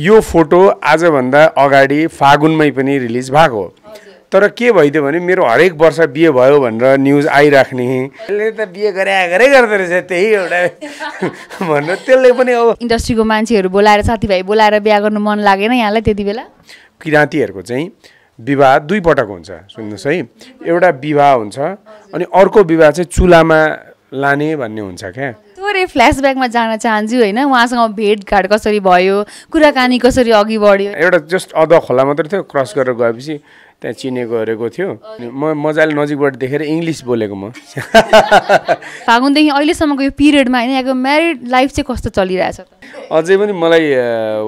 यो फोटो आजभन्दा अगाडि फागुनमै पनि रिलिज भएको हो तर के भइदियो भने मेरो हरेक वर्ष बिहे भयो भनेर न्युज आइराख्ने त्यसले त बिहे गरे गरे गर्दो रहेछ त्यही एउटा भनेर त्यसले पनि अब इन्डस्ट्रीको मान्छेहरू बोलाएर साथीभाइ बोलाएर बिहा गर्नु मन लागेन यहाँलाई त्यति बेला किराँतीहरूको चाहिँ विवाह दुईपटक हुन्छ सुन्नुहोस् है एउटा विवाह हुन्छ अनि अर्को विवाह चाहिँ चुलामा लाने भन्ने हुन्छ क्या थोरै फ्ल्यासब्याकमा जान चाहन्छु होइन उहाँसँग भेटघाट कसरी भयो कुराकानी कसरी अघि बढ्यो एउटा जस्ट अध खोला मात्रै थियो क्रस गरेर गएपछि त्यहाँ चिनेको गरेको थियो म मजाले नजिकबाट देखेर इङ्ग्लिस बोलेको म फागुनदेखि अहिलेसम्मको यो पिरियडमा होइन यहाँको म्यारिड लाइफ चाहिँ कस्तो चलिरहेछ अझै पनि मलाई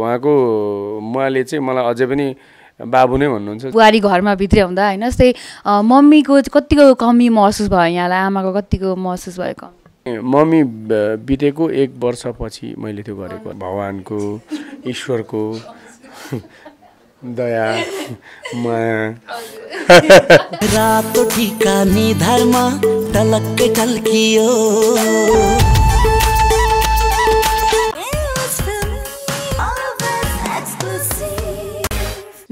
उहाँको उहाँले चाहिँ मलाई अझै पनि बाबु नै भन्नुहुन्छ बुहारी घरमा भित्र हुँदा होइन जस्तै मम्मीको कतिको कमी महसुस भयो यहाँलाई आमाको कतिको महसुस भयो मम्मी बितेको एक वर्षपछि मैले त्यो गरेको भगवान्को ईश्वरको दया माया रातो ठिकानी धर्म टलक्कै टल्कियो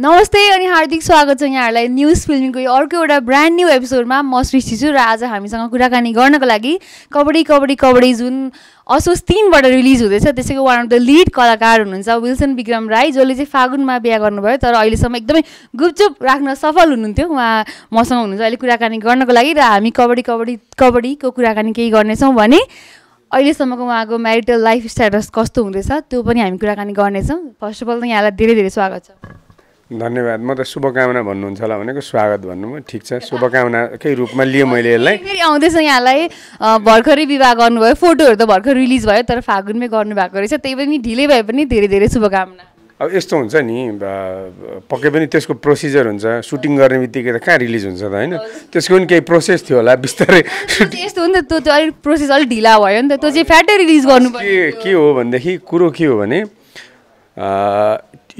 नमस्ते अनि हार्दिक स्वागत छ यहाँहरूलाई न्युज फिल्मको यो अर्को एउटा ब्रान्ड न्यू एपिसोडमा म सृष्टि छु र आज हामीसँग कुराकानी गर्नको लागि कबड्डी कबड्डी कबड्डी जुन असोज तिनबाट रिलिज हुँदैछ त्यसैको वान अफ द लिड कलाकार हुनुहुन्छ विल्सन विक्रम राई जसले चाहिँ फागुनमा बिहा गर्नुभयो तर अहिलेसम्म एकदमै गुपचुप राख्न सफल हुनुहुन्थ्यो उहाँ मसँग हुनुहुन्छ अहिले कुराकानी गर्नको लागि र हामी कबड्डी कबड्डी कबड्डीको कुराकानी केही गर्नेछौँ भने अहिलेसम्मको उहाँको म्यारिटल लाइफ स्ट्याटस कस्तो हुँदैछ त्यो पनि हामी कुराकानी गर्नेछौँ फर्स्ट अफ अल त यहाँलाई धेरै धेरै स्वागत छ धन्यवाद म त शुभकामना भन्नुहुन्छ होला भनेको स्वागत भन्नु ठिक छ शुभकामनाकै रूपमा लिएँ मैले यसलाई फेरि आउँदैछ यहाँलाई भर्खरै विवाह गर्नुभयो फोटोहरू त भर्खर रिलिज भयो तर फागुनमै गर्नुभएको रहेछ त्यही पनि ढिलै भए पनि धेरै धेरै शुभकामना अब यस्तो हुन्छ नि पक्कै पनि त्यसको प्रोसिजर हुन्छ सुटिङ गर्ने बित्तिकै त कहाँ रिलिज हुन्छ त होइन त्यसको पनि केही प्रोसेस थियो होला बिस्तारै यस्तो हो नि त त्यो त्यो अलिक प्रोसेस अलिक ढिला भयो नि त त्यो चाहिँ फ्याटै रिलिज गर्नु के हो भनेदेखि कुरो के हो भने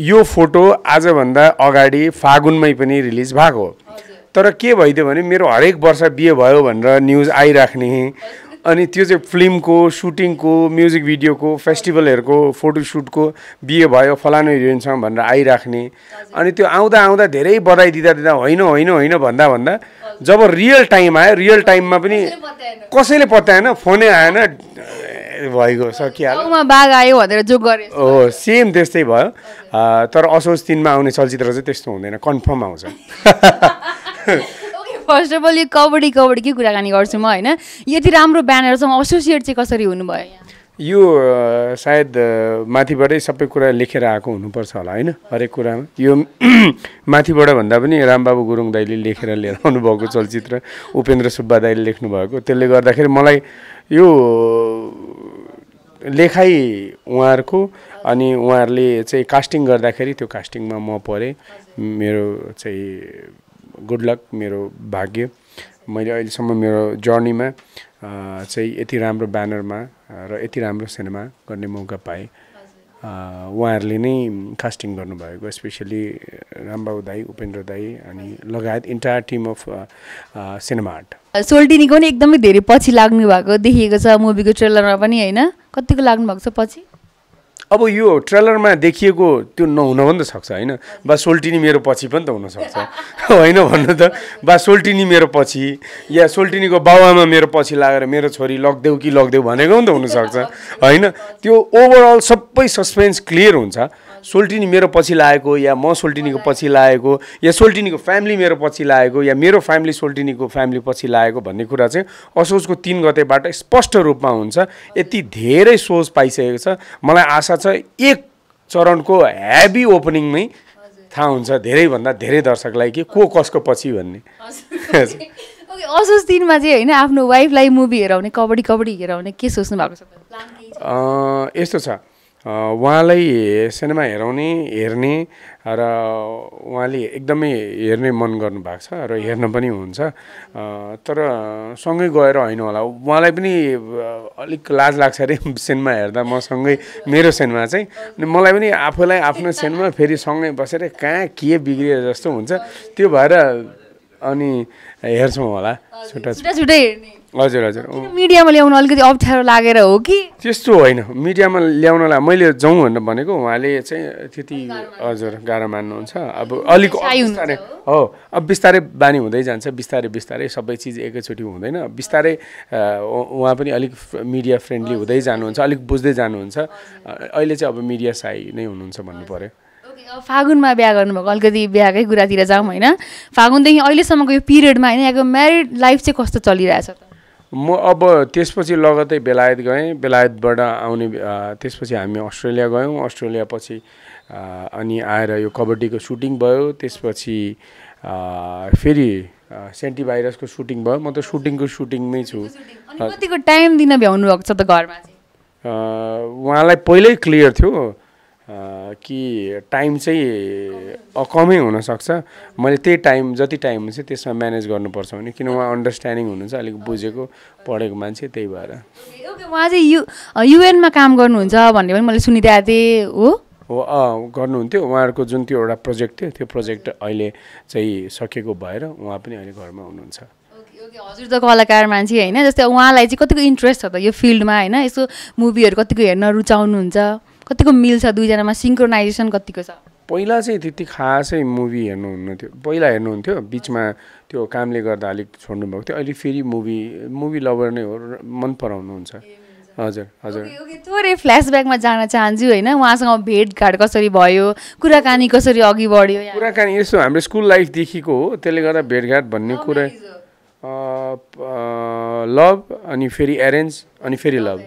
यो फोटो आजभन्दा अगाडि फागुनमै पनि रिलिज भएको हो तर के भइदियो भने मेरो हरेक वर्ष बिहे भयो भनेर न्युज आइराख्ने अनि त्यो चाहिँ फिल्मको सुटिङको म्युजिक भिडियोको फेस्टिभलहरूको फोटोसुटको बिहे भयो फलानु हिरोइनसँग भनेर आइराख्ने अनि त्यो आउँदा आउँदा धेरै बधाई दिँदा दिँदा होइन होइन होइन भन्दा भन्दा जब रियल टाइम आयो रियल टाइममा पनि कसैले पत्याएन फोनै आएन भइगयो सकिहाल्यो बाघ आयो भनेर जो गरे हो सेम त्यस्तै भयो तर असोज तिनमा आउने चलचित्र चाहिँ त्यस्तो हुँदैन कन्फर्म आउँछ फर्स्ट अफ अल यो कबड्डी कबड्डीकै कुराकानी गर्छु म होइन यति राम्रो ब्यानरसँग एसोसिएट चाहिँ कसरी हुनुभयो यो सायद माथिबाटै सबै कुरा लेखेर आएको हुनुपर्छ होला होइन हरेक कुरामा यो माथिबाट भन्दा पनि रामबाबु गुरुङ दाईले लेखेर लिएर आउनुभएको चलचित्र उपेन्द्र सुब्बा दाईले लेख्नुभएको त्यसले गर्दाखेरि मलाई यो लेखाइ उहाँहरूको अनि उहाँहरूले चाहिँ कास्टिङ गर्दाखेरि त्यो कास्टिङमा म परेँ मेरो चाहिँ गुड लक मेरो भाग्य मैले अहिलेसम्म मेरो जर्नीमा चाहिँ यति राम्रो ब्यानरमा र यति राम्रो सिनेमा गर्ने मौका पाएँ उहाँहरूले नै कास्टिङ गर्नुभएको स्पेसली रामबाबु दाई उपेन्द्र दाई अनि लगायत entire team of cinema art सोल्टिनीको पनि एकदमै धेरै पछि लाग्नु भएको देखिएको छ मुभीको ट्रेलरमा पनि होइन कतिको लाग्नु भएको छ पछि अब यो ट्रेलरमा देखिएको त्यो नहुन पनि त सक्छ होइन बा सोल्टिनी मेरो पछि पनि त हुनसक्छ होइन भन्नु त बा सोल्टिनी मेरो पछि या सोल्टिनीको बाबुआमा मेरो पछि लागेर मेरो छोरी लगिदेऊ कि लगिदेऊ भनेको पनि त हुनसक्छ होइन त्यो ओभरअल सबै सस्पेन्स क्लियर हुन्छ सोल्टिनी मेरो पछि लागेको या म सोल्टिनीको पछि लागेको या सोल्टिनीको फ्यामिली मेरो पछि लागेको या मेरो फ्यामिली सोल्टिनीको फ्यामिली पछि लागेको भन्ने कुरा चाहिँ असोजको तिन गतेबाट स्पष्ट रूपमा हुन्छ यति धेरै सोच पाइसकेको छ मलाई आशा छ एक चरणको हेभी ओपनिङमै थाहा हुन्छ धेरैभन्दा धेरै दर्शकलाई कि को कसको पछि भन्ने असोज दिनमा चाहिँ होइन आफ्नो वाइफलाई मुभी हेराउने कबड्डी कबड्डी हेराउने के सोच्नु भएको छ यस्तो छ उहाँलाई सिनेमा हेराउने हेर्ने र उहाँले एकदमै हेर्ने मन गर्नुभएको छ र हेर्न पनि हुन्छ तर सँगै गएर होइन होला उहाँलाई पनि अलिक लाज लाग्छ अरे सिनेमा हेर्दा मसँगै मेरो सिनेमा चाहिँ अनि मलाई पनि आफूलाई आफ्नो सिनेमा फेरि सँगै बसेर कहाँ के बिग्रियो जस्तो हुन्छ त्यो भएर अनि हेर्छौँ होला छुट्टा छुट्टै हजुर हजुर मिडियामा ल्याउनु अलिकति अप्ठ्यारो लागेर हो कि त्यस्तो होइन मिडियामा ल्याउनलाई मैले जाउँ भनेर भनेको उहाँले चाहिँ त्यति हजुर गाह्रो मान्नुहुन्छ अब अलिक बिस्तारै हो अब बिस्तारै बानी हुँदै जान्छ बिस्तारै बिस्तारै सबै चिज एकैचोटि हुँदैन बिस्तारै उहाँ पनि अलिक मिडिया फ्रेन्डली हुँदै जानुहुन्छ अलिक बुझ्दै जानुहुन्छ अहिले चाहिँ अब मिडिया साई नै हुनुहुन्छ भन्नु पऱ्यो फागुनमा बिहा गर्नुभएको अलिकति बिहाकै कुरातिर जाउँ होइन फागुनदेखि अहिलेसम्मको यो पिरियडमा होइन यहाँको म्यारिड लाइफ चाहिँ कस्तो चलिरहेछ म अब त्यसपछि लगतै बेलायत गएँ बेलायतबाट आउने त्यसपछि हामी अस्ट्रेलिया गयौँ अस्ट्रेलिया पछि अनि आएर यो कबड्डीको सुटिङ भयो त्यसपछि फेरि सेन्टिभाइरसको भाइरसको सुटिङ भयो म त सुटिङको सुटिङमै छु कतिको टाइम दिन भ्याउनु भएको छ त घरमा उहाँलाई पहिल्यै क्लियर थियो कि टाइम चाहिँ कमै हुनसक्छ मैले त्यही टाइम जति टाइम हुन्छ त्यसमा म्यानेज गर्नुपर्छ भने किन उहाँ अन्डरस्ट्यान्डिङ हुनुहुन्छ अलिक बुझेको पढेको मान्छे त्यही भएर उहाँ चाहिँ यु युएनमा काम गर्नुहुन्छ भन्ने पनि मैले सुनिरहेको थिएँ हो हो गर्नुहुन्थ्यो उहाँहरूको जुन त्यो एउटा प्रोजेक्ट थियो त्यो प्रोजेक्ट अहिले चाहिँ सकेको भएर उहाँ पनि अहिले घरमा हुनुहुन्छ हजुर त कलाकार मान्छे होइन जस्तै उहाँलाई चाहिँ कतिको इन्ट्रेस्ट छ त यो फिल्डमा होइन यसो मुभीहरू कतिको हेर्न रुचाउनुहुन्छ कतिको मिल्छ दुईजनामा सिङ्क्रोनाइजेसन कतिको छ पहिला चाहिँ त्यति खासै मुभी हेर्नुहुन्थ्यो थियो पहिला हेर्नुहुन्थ्यो बिचमा त्यो कामले गर्दा अलिक छोड्नु भएको थियो अहिले फेरि मुभी मुभी लभर नै हो मन पराउनुहुन्छ हजुर हजुर थोरै फ्ल्यासब्याकमा जान चाहन्छु होइन उहाँसँग भेटघाट कसरी भयो कुराकानी कसरी अघि बढ्यो कुराकानी यस्तो हाम्रो स्कुल लाइफदेखिको हो त्यसले गर्दा भेटघाट भन्ने कुरा लभ अनि फेरि एरेन्ज अनि फेरि लभ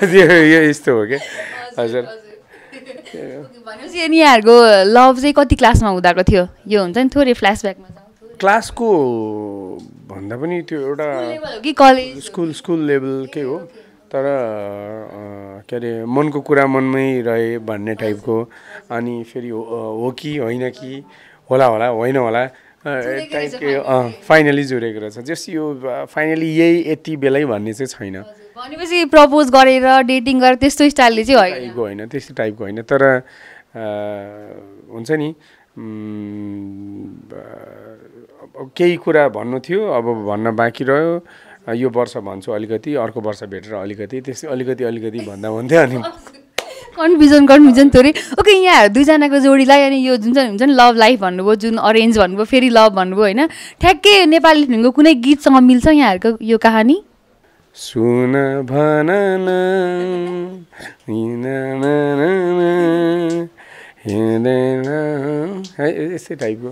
यो यस्तो हो क्या हजुर भनेपछि यिनीहरूको लभ चाहिँ कति क्लासमा हुँदाको थियो यो हुन्छ नि थोरै फ्ल्यासब्याकमा क्लासको भन्दा पनि त्यो एउटा स्कुल स्कुल लेभलकै हो तर के अरे मनको कुरा मनमै रहे भन्ने टाइपको अनि फेरि हो कि होइन कि होला होला होइन होला टाइपकै फाइनली जोडेको रहेछ जस यो फाइनली यही यति बेलै भन्ने चाहिँ छैन भनेपछि प्रपोज गरेर डेटिङ गरेर त्यस्तो स्टाइलले चाहिँ होइन होइन त्यस्तो टाइपको होइन तर हुन्छ नि केही कुरा भन्नु थियो अब भन्न बाँकी रह्यो यो वर्ष भन्छु अलिकति अर्को वर्ष भेटेर अलिकति त्यस्तै अलिकति अलिकति भन्दा भन्दै अनि कन्फ्युजन कन्फ्युजन थोरै ओके यहाँहरू दुईजनाको जोडीलाई अनि यो जुन चाहिँ हुन्छ नि लभ लाइफ भन्नुभयो जुन अरेन्ज भन्नुभयो फेरि लभ भन्नुभयो होइन ठ्याक्कै नेपाली फिल्मको कुनै गीतसँग मिल्छ यहाँहरूको यो कहानी सुन भन यस्तै टाइपको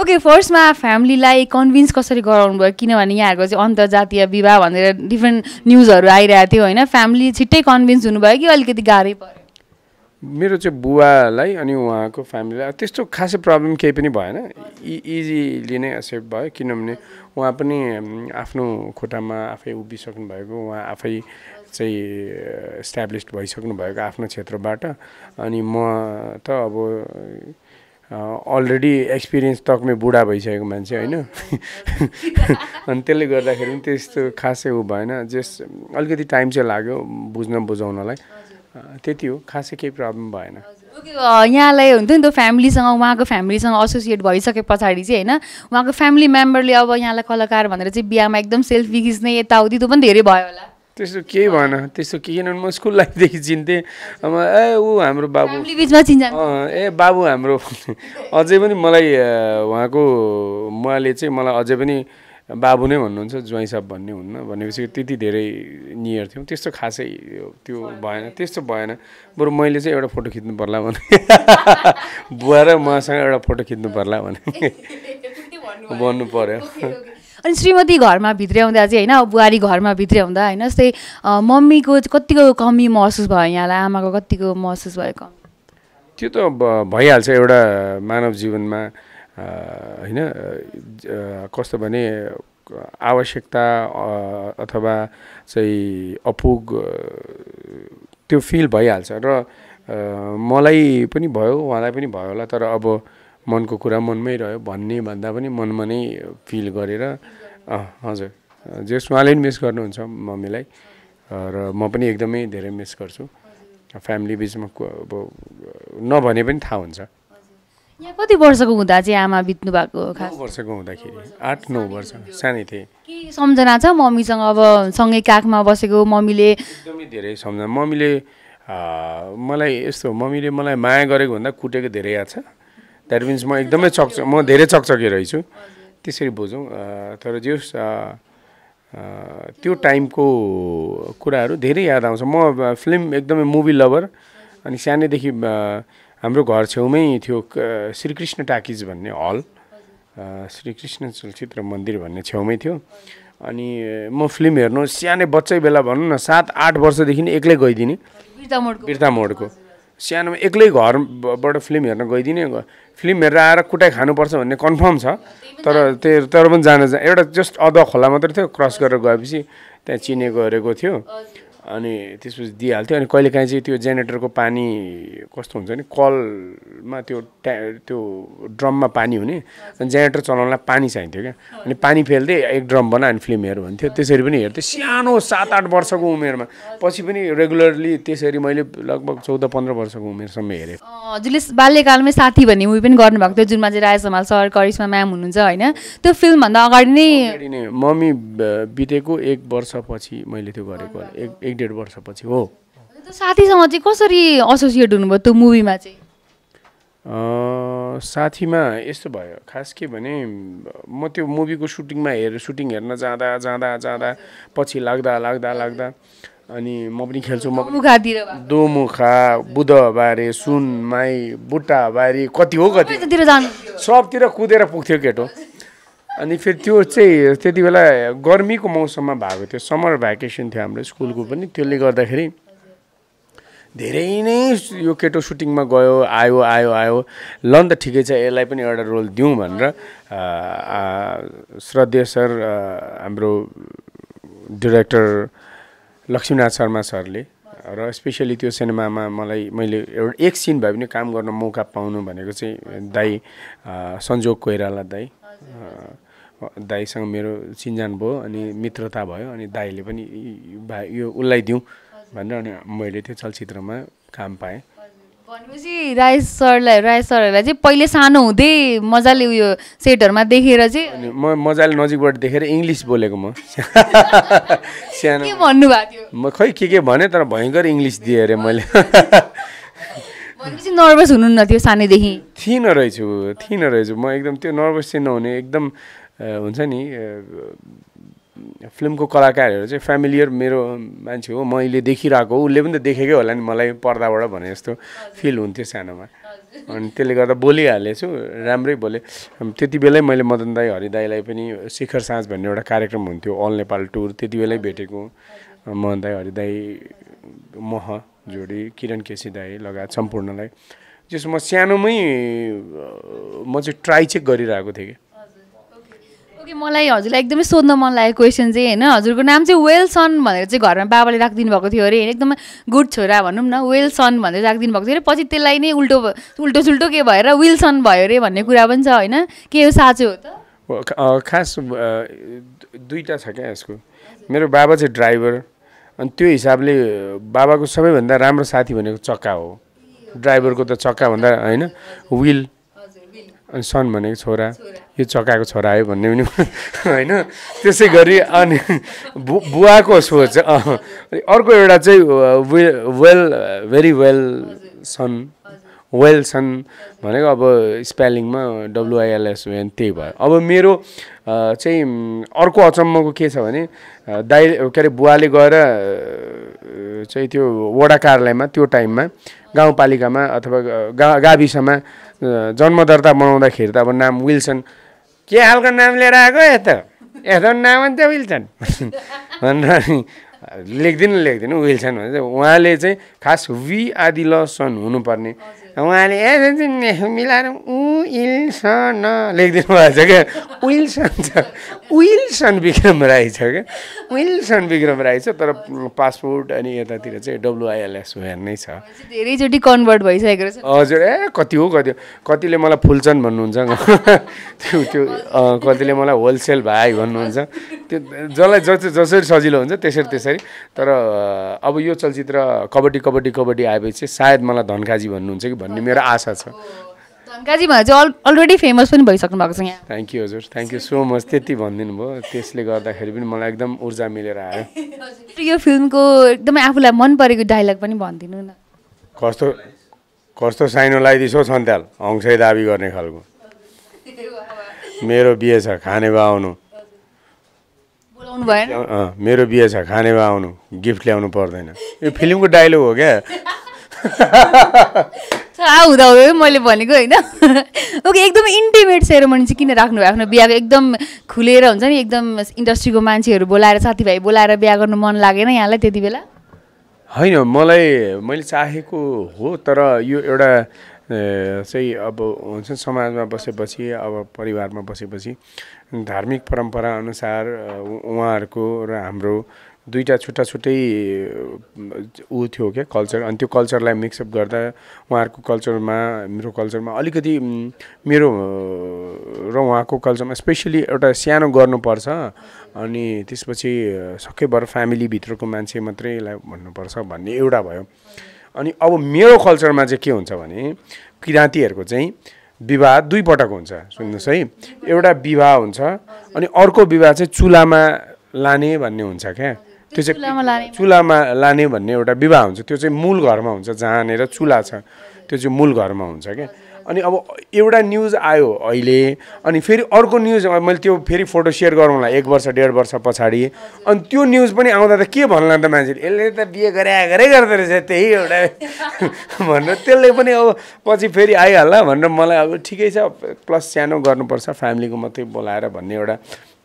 ओके फर्स्टमा फ्यामिलीलाई कन्भिन्स कसरी गराउनु भयो किनभने यहाँहरूको चाहिँ अन्तर्जातीय विवाह भनेर डिफ्रेन्ट न्युजहरू आइरहेको थियो होइन फ्यामिली छिट्टै कन्भिन्स हुनुभयो कि अलिकति गाह्रै पऱ्यो मेरो चाहिँ बुवालाई अनि उहाँको फ्यामिलीलाई त्यस्तो खासै प्रब्लम केही पनि भएन इ इजिली नै एक्सेप्ट भयो किनभने उहाँ पनि आफ्नो खुट्टामा आफै उभिसक्नु भएको उहाँ आफै चाहिँ इस्ट्याब्लिस भइसक्नु भएको आफ्नो क्षेत्रबाट अनि म त अब अलरेडी एक्सपिरियन्स तकमै बुढा भइसकेको मान्छे होइन अनि त्यसले गर्दाखेरि पनि त्यस्तो खासै ऊ भएन जस अलिकति टाइम चाहिँ लाग्यो बुझ्न बुझाउनलाई त्यति हो खासै केही प्रब्लम भएन यहाँलाई हुन्थ्यो नि त फ्यामिलीसँग उहाँको फ्यामिलीसँग एसोसिएट भइसके पछाडि चाहिँ होइन उहाँको फ्यामिली मेम्बरले अब यहाँलाई कलाकार भनेर चाहिँ बिहामा एकदम सेल्फी खिच्ने यताउति त्यो पनि धेरै भयो होला त्यस्तो केही भएन त्यस्तो के किनभने म स्कुल लाइफदेखि चिन्थेँ अब ए ऊ हाम्रो बाबु ए बाबु हाम्रो अझै पनि मलाई उहाँको उहाँले चाहिँ मलाई अझै पनि बाबु नै भन्नुहुन्छ ज्वाइँ साहब भन्ने हुन्न भनेपछि त्यति धेरै नियर थियौँ त्यस्तो खासै त्यो भएन त्यस्तो भएन बरु मैले चाहिँ एउटा फोटो खिच्नु पर्ला भने बुवा र उहाँसँग एउटा फोटो खिच्नु पर्ला भने भन्नु पऱ्यो अनि श्रीमती घरमा आउँदा चाहिँ होइन बुहारी घरमा आउँदा होइन जस्तै मम्मीको कतिको कमी महसुस भयो यहाँलाई आमाको कतिको महसुस भएको त्यो त भइहाल्छ एउटा मानव जीवनमा होइन कस्तो भने आवश्यकता अथवा चाहिँ अपुग त्यो फिल भइहाल्छ र मलाई पनि भयो उहाँलाई पनि भयो होला तर अब मनको कुरा मनमै रह्यो भन्ने भन्दा पनि मनमा नै फिल गरेर हजुर जस उहाँले पनि मिस गर्नुहुन्छ मम्मीलाई र म पनि एकदमै धेरै मिस गर्छु फ्यामिली बिचमा अब नभने पनि थाहा हुन्छ यहाँ कति वर्षको हुँदा चाहिँ आमा बित्नु भएको खास वर्षको हुँदाखेरि आठ नौ वर्ष सानै थिएँ के सम्झना छ मम्मीसँग अब सँगै काखमा बसेको मम्मीले एकदमै धेरै सम्झना मम्मीले मलाई यस्तो मम्मीले मलाई माया गरेको भन्दा कुटेको धेरै याद छ द्याट मिन्स म एकदमै चकचक म धेरै चकचके रहेछु त्यसरी बुझौँ तर जोस् त्यो टाइमको कुराहरू धेरै याद आउँछ म फिल्म एकदमै मुभी लभर अनि सानैदेखि हाम्रो घर छेउमै थियो श्रीकृष्ण टाकिज भन्ने हल श्रीकृष्ण चलचित्र मन्दिर भन्ने छेउमै थियो अनि म फिल्म हेर्नु सानै बच्चै बेला भनौँ न सात आठ वर्षदेखि एक्लै गइदिने बिर्ता मोडको सानोमा एक्लै घरबाट फिल्म हेर्न गइदिने फिल्म हेरेर आएर कुटाइ खानुपर्छ भन्ने कन्फर्म छ तर त्यो तर पनि जान जा एउटा जस्ट अधा खोला मात्रै थियो क्रस गरेर गएपछि त्यहाँ चिने गरेको थियो अनि त्यसपछि दिइहाल्थ्यो अनि कहिलेकाहीँ चाहिँ त्यो जेनेरेटरको पानी कस्तो हुन्छ भने कलमा त्यो ट्या त्यो ड्रममा पानी हुने अनि जेनेरेटर चलाउनलाई पानी चाहिन्थ्यो क्या अनि पानी फेल्दै एक ड्रम बना अनि फिल्म हेर भन्थ्यो त्यसरी पनि हेर्थ्यो सानो सात आठ वर्षको उमेरमा पछि पनि रेगुलरली त्यसरी मैले लगभग चौध पन्ध्र वर्षको उमेरसम्म हेरेँ हजुरले बाल्यकालमै साथी भन्ने मुभी पनि गर्नुभएको थियो जुनमा चाहिँ राय समाल सर करिश्मा म्याम हुनुहुन्छ होइन त्यो फिल्मभन्दा अगाडि अगाडि नै मम्मी बितेको एक वर्षपछि मैले त्यो गरेको एक डेढ वर्षपछि हो साथीसँग चाहिँ कसरी एसोसिएट हुनुभयो त्यो मुभीमा चाहिँ साथीमा यस्तो भयो खास के भने म त्यो मुभीको सुटिङमा हेर सुटिङ हेर्न जाँदा जाँदा जाँदा पछि लाग्दा लाग्दा लाग्दा अनि म पनि खेल्छु म दोमुखा बुध सुन माई बुट्टा बारी कति हो कति सबतिर कुदेर पुग्थ्यो केटो अनि फेरि त्यो चाहिँ त्यति बेला गर्मीको मौसममा भएको थियो समर भ्याकेसन थियो हाम्रो स्कुलको पनि त्यसले गर्दाखेरि धेरै नै यो केटो सुटिङमा गयो आयो आयो आयो ल त ठिकै छ यसलाई पनि एउटा रोल दिउँ भनेर श्रद्धे सर हाम्रो डिरेक्टर लक्ष्मीनाथ शर्मा सरले र स्पेसली त्यो सिनेमामा मलाई मैले एउटा एक सिन भए पनि काम गर्न मौका पाउनु भनेको चाहिँ दाई सन्जोग कोइराला दाई दाईसँग मेरो चिन्जान भयो अनि मित्रता भयो अनि दाईले पनि भा यो उसलाई दिउँ भनेर अनि मैले त्यो चलचित्रमा काम पाएँ भनेपछि राय सरलाई राय सरहरूलाई चाहिँ पहिले सानो हुँदै मजाले उयो सेटहरूमा देखेर चाहिँ म मजाले नजिकबाट देखेर इङ्ग्लिस बोलेको म सानो भन्नुभएको थियो म खै के के भने तर भयङ्कर इङ्ग्लिस दिएँ अरे मैले भनेपछि नर्भस हुनुहुन्न थियो सानैदेखि थिइनँ रहेछु थिइनँ रहेछु म एकदम त्यो नर्भस चाहिँ नहुने एकदम हुन्छ नि फिल्मको कलाकारहरू चाहिँ फ्यामिलियर मेरो मान्छे हो मैले देखिरहेको हो उसले पनि त देखेकै होला नि मलाई पर्दाबाट भने जस्तो फिल हुन्थ्यो सानोमा अनि त्यसले गर्दा बोलिहालेछु राम्रै बोले त्यति बेलै मैले मदन दाई हरि दाईलाई पनि शिखर साँझ भन्ने एउटा कार्यक्रम हुन्थ्यो अल नेपाल टुर त्यति बेलै भेटेको मदन दाई हरिदाई मह जोडी किरण केसी दाई लगायत सम्पूर्णलाई जस्तो म सानोमै म चाहिँ ट्राई चाहिँ गरिरहेको थिएँ कि ओके मलाई हजुरलाई एकदमै सोध्न मन लागेको क्वेसन चाहिँ होइन हजुरको नाम चाहिँ वेल सन भनेर चाहिँ घरमा बाबाले राखिदिनु भएको थियो अरे होइन एकदमै गुड छोरा भनौँ न वेलसन भनेर राखिदिनु भएको थियो अरे पछि त्यसलाई नै उल्टो उल्टो सुल्टो के भएर विल्सन भयो अरे भन्ने कुरा पनि छ होइन के हो साँचो हो त खास दुईवटा छ क्या यसको मेरो बाबा चाहिँ ड्राइभर अनि त्यो हिसाबले बाबाको सबैभन्दा राम्रो साथी भनेको चक्का हो ड्राइभरको त चक्का भन्दा होइन विल अनि सन भनेको छोरा यो चक्काको छोरा आयो भन्ने पनि होइन त्यसै गरी अनि बु बुवाको सोच अर्को एउटा चाहिँ well well very well son well son भनेको अब स्पेलिङमा डब्लुआइएलएस डब्लुआइएलएसएन त्यही भयो अब मेरो चाहिँ अर्को अचम्मको के छ भने दाइ के अरे बुवाले गएर चाहिँ त्यो वडा कार्यालयमा त्यो टाइममा गाउँपालिकामा अथवा गा गाविसमा जन्म दर्ता बनाउँदाखेरि त अब नाम विल्सन के खालको नाम लिएर आएको या त यता नाम अन्त विल्सन भनेर अनि लेख्दिनँ लेख्दिनँ विल्सन भने चाहिँ उहाँले चाहिँ खास वि आदि लसन हुनुपर्ने उहाँले ए मिलाएर ऊ इल्सन लेखिदिनु भएको छ क्या विल्सन छ विल्सन विक्रम राई छ क्या विल्सन विक्रम राई छ तर पासपोर्ट अनि यतातिर चाहिँ डब्लुआइएलएस वेयर नै छ धेरैचोटि कन्भर्ट भइसकेको छ हजुर ए कति हो कति कतिले मलाई फुल्चन भन्नुहुन्छ त्यो त्यो कतिले मलाई होलसेल भाइ भन्नुहुन्छ त्यो जसलाई जस जसरी सजिलो हुन्छ त्यसरी त्यसरी तर अब यो चलचित्र कबड्डी कबड्डी कबड्डी आएपछि सायद मलाई धनकाजी भन्नुहुन्छ कि भन्ने मेरो आशा छ धनकाजी भए चाहिँ अलरेडी फेमस पनि भइसक्नु भएको छ यहाँ थ्याङ्क यू हजुर थ्याङ्क यू सो मच त्यति भनिदिनु भयो त्यसले गर्दाखेरि पनि मलाई एकदम ऊर्जा मिलेर आयो यो फिल्मको एकदमै आफूलाई मन परेको डाइलग पनि भनिदिनु न कस्तो कस्तो साइनो लगाइदिसो सन्त्याल हङसै दाबी गर्ने खालको मेरो बिहे छ खाने भयो आउनु भएन मेरो बिहे छ खाने भयो आउनु गिफ्ट ल्याउनु पर्दैन यो फिल्मको डाइलग हो क्या हो मैले भनेको होइन ओके एकदमै इन्टिमेट सेरोमनी चाहिँ किन राख्नुभयो आफ्नो बिहाको एकदम खुलेर हुन्छ नि एकदम इन्डस्ट्रीको मान्छेहरू बोलाएर साथीभाइ बोलाएर बिहा गर्नु मन लागेन यहाँलाई त्यति बेला होइन मलाई मैले चाहेको हो तर यो एउटा चाहिँ अब हुन्छ समाजमा बसेपछि अब परिवारमा बसेपछि धार्मिक परम्परा अनुसार उहाँहरूको र हाम्रो दुईवटा छुट्टा छुट्टै ऊ थियो क्या कल्चर अनि त्यो कल्चरलाई मिक्सअप गर्दा उहाँहरूको कल्चरमा मेरो कल्चरमा अलिकति मेरो र उहाँको कल्चरमा स्पेसली एउटा सानो गर्नुपर्छ अनि त्यसपछि सकैबाट फ्यामिलीभित्रको मान्छे मात्रैलाई भन्नुपर्छ भन्ने एउटा भयो अनि अब मेरो कल्चरमा चाहिँ के हुन्छ भने किराँतीहरूको चाहिँ विवाह दुईपटक हुन्छ सुन्नुहोस् है एउटा विवाह हुन्छ अनि अर्को विवाह चाहिँ चुल्हामा लाने भन्ने हुन्छ क्या त्यो चाहिँ चुल्हामा लाने भन्ने एउटा विवाह हुन्छ त्यो चाहिँ मूल घरमा हुन्छ जहाँनिर चुल्हा छ त्यो चाहिँ मूल घरमा हुन्छ क्या अनि अब एउटा न्युज आयो अहिले अनि फेरि अर्को न्युज मैले त्यो फेरि फोटो सेयर गरौँला एक वर्ष डेढ वर्ष पछाडि अनि त्यो न्युज पनि आउँदा त के भन्ला त मान्छेले यसले त बिहे गरे गरे गर्दो रहेछ त्यही एउटा भनेर त्यसले पनि अब पछि फेरि आइहाल्ला भनेर मलाई अब ठिकै छ प्लस सानो गर्नुपर्छ फ्यामिलीको मात्रै बोलाएर भन्ने एउटा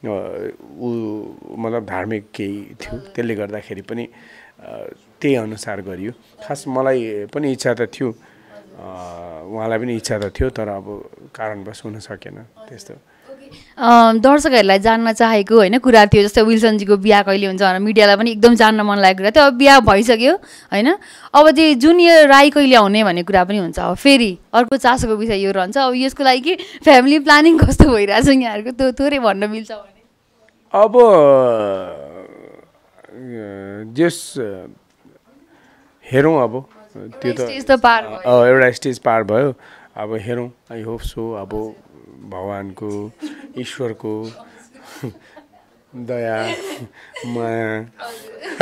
ऊ मतलब धार्मिक केही थियो त्यसले गर्दाखेरि पनि त्यही अनुसार गरियो खास मलाई पनि इच्छा त थियो उहाँलाई पनि इच्छा त थियो तर अब कारणवश हुन सकेन त्यस्तो दर्शकहरूलाई जान्न चाहेको होइन कुरा थियो जस्तै विल्सनजीको बिहा कहिले हुन्छ भनेर मिडियालाई पनि एकदम जान्न मन लागेको कुरा थियो अब बिहा भइसक्यो होइन अब त्यो जुनियर राई कहिले आउने भन्ने कुरा पनि हुन्छ अब फेरि अर्को चासोको विषय यो रहन्छ अब यसको लागि कि फ्यामिली प्लानिङ कस्तो भइरहेछ यहाँहरूको त्यो थोरै भन्न मिल्छ भने अब जस हेरौँ अब त्यो त एउटा स्टेज पार भयो अब हेरौँ आई होप सो अब भगवान्को ईश्वरको दया माया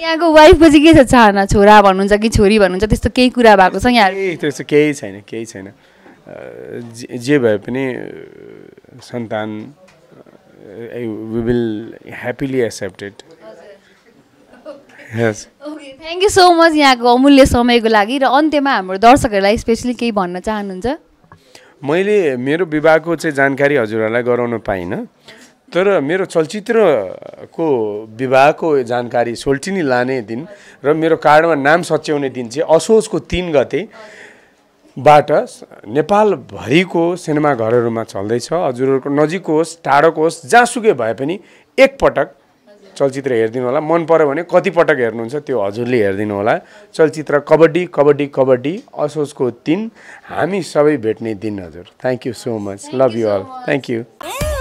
यहाँको वाइफको चाहिँ के छ चाहना छोरा भन्नुहुन्छ कि छोरी भन्नुहुन्छ त्यस्तो केही कुरा भएको छ यहाँ त्यस्तो केही छैन केही छैन जे भए पनि सन्तान we will happily accepted thank you so much यहाँको अमूल्य समयको लागि र अन्त्यमा हाम्रो दर्शकहरूलाई स्पेसली केही भन्न चाहनुहुन्छ मैले मेरो विवाहको चाहिँ जानकारी हजुरहरूलाई गराउन पाइनँ तर मेरो चलचित्रको विवाहको जानकारी सोल्टिनी लाने दिन र मेरो कार्डमा नाम सच्याउने दिन चाहिँ असोजको तिन गते बाट नेपालभरिको सिनेमा घरहरूमा चल्दैछ हजुरहरूको नजिक होस् टाढोको होस् जहाँसुकै भए पनि एकपटक चलचित्र हेरिदिनु होला मन पऱ्यो भने कतिपटक हेर्नुहुन्छ त्यो हजुरले हेरिदिनु होला चलचित्र कबड्डी कबड्डी कबड्डी असोजको तिन हामी सबै भेट्ने दिन हजुर thank you so much love you all thank you